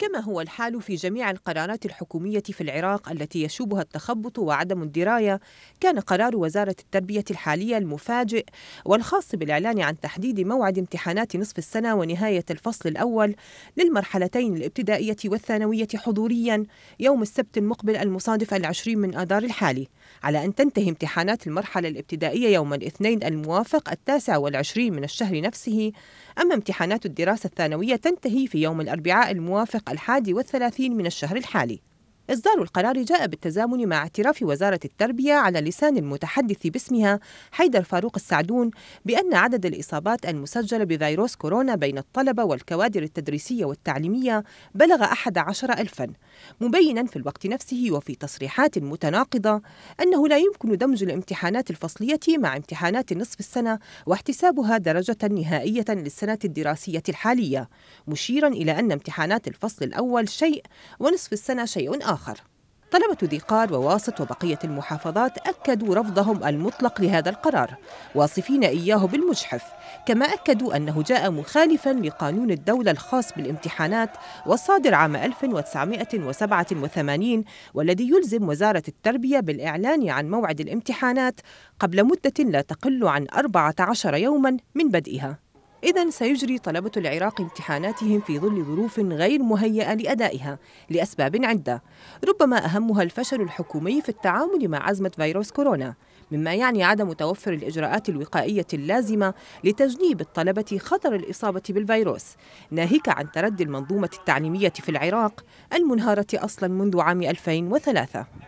كما هو الحال في جميع القرارات الحكومية في العراق التي يشوبها التخبط وعدم الدراية كان قرار وزارة التربية الحالية المفاجئ والخاص بالإعلان عن تحديد موعد امتحانات نصف السنة ونهاية الفصل الأول للمرحلتين الابتدائية والثانوية حضوريا يوم السبت المقبل المصادف العشرين من آذار الحالي على أن تنتهي امتحانات المرحلة الابتدائية يوم الاثنين الموافق التاسع والعشرين من الشهر نفسه أما امتحانات الدراسة الثانوية تنتهي في يوم الأربعاء الموافق الحادي والثلاثين من الشهر الحالي إصدار القرار جاء بالتزامن مع اعتراف وزارة التربية على لسان المتحدث باسمها حيدر فاروق السعدون بأن عدد الإصابات المسجلة بفيروس كورونا بين الطلبة والكوادر التدريسية والتعليمية بلغ 11 ألفا مبينا في الوقت نفسه وفي تصريحات متناقضة أنه لا يمكن دمج الامتحانات الفصلية مع امتحانات نصف السنة واحتسابها درجة نهائية للسنة الدراسية الحالية مشيرا إلى أن امتحانات الفصل الأول شيء ونصف السنة شيء آخر آخر طلبة قار وواسط وبقية المحافظات أكدوا رفضهم المطلق لهذا القرار واصفين إياه بالمجحف كما أكدوا أنه جاء مخالفا لقانون الدولة الخاص بالامتحانات والصادر عام 1987 والذي يلزم وزارة التربية بالإعلان عن موعد الامتحانات قبل مدة لا تقل عن 14 يوما من بدئها إذا سيجري طلبة العراق امتحاناتهم في ظل ظروف غير مهيئة لأدائها لأسباب عدة ربما أهمها الفشل الحكومي في التعامل مع عزمة فيروس كورونا مما يعني عدم توفر الإجراءات الوقائية اللازمة لتجنيب الطلبة خطر الإصابة بالفيروس ناهيك عن تردي المنظومة التعليمية في العراق المنهارة أصلا منذ عام 2003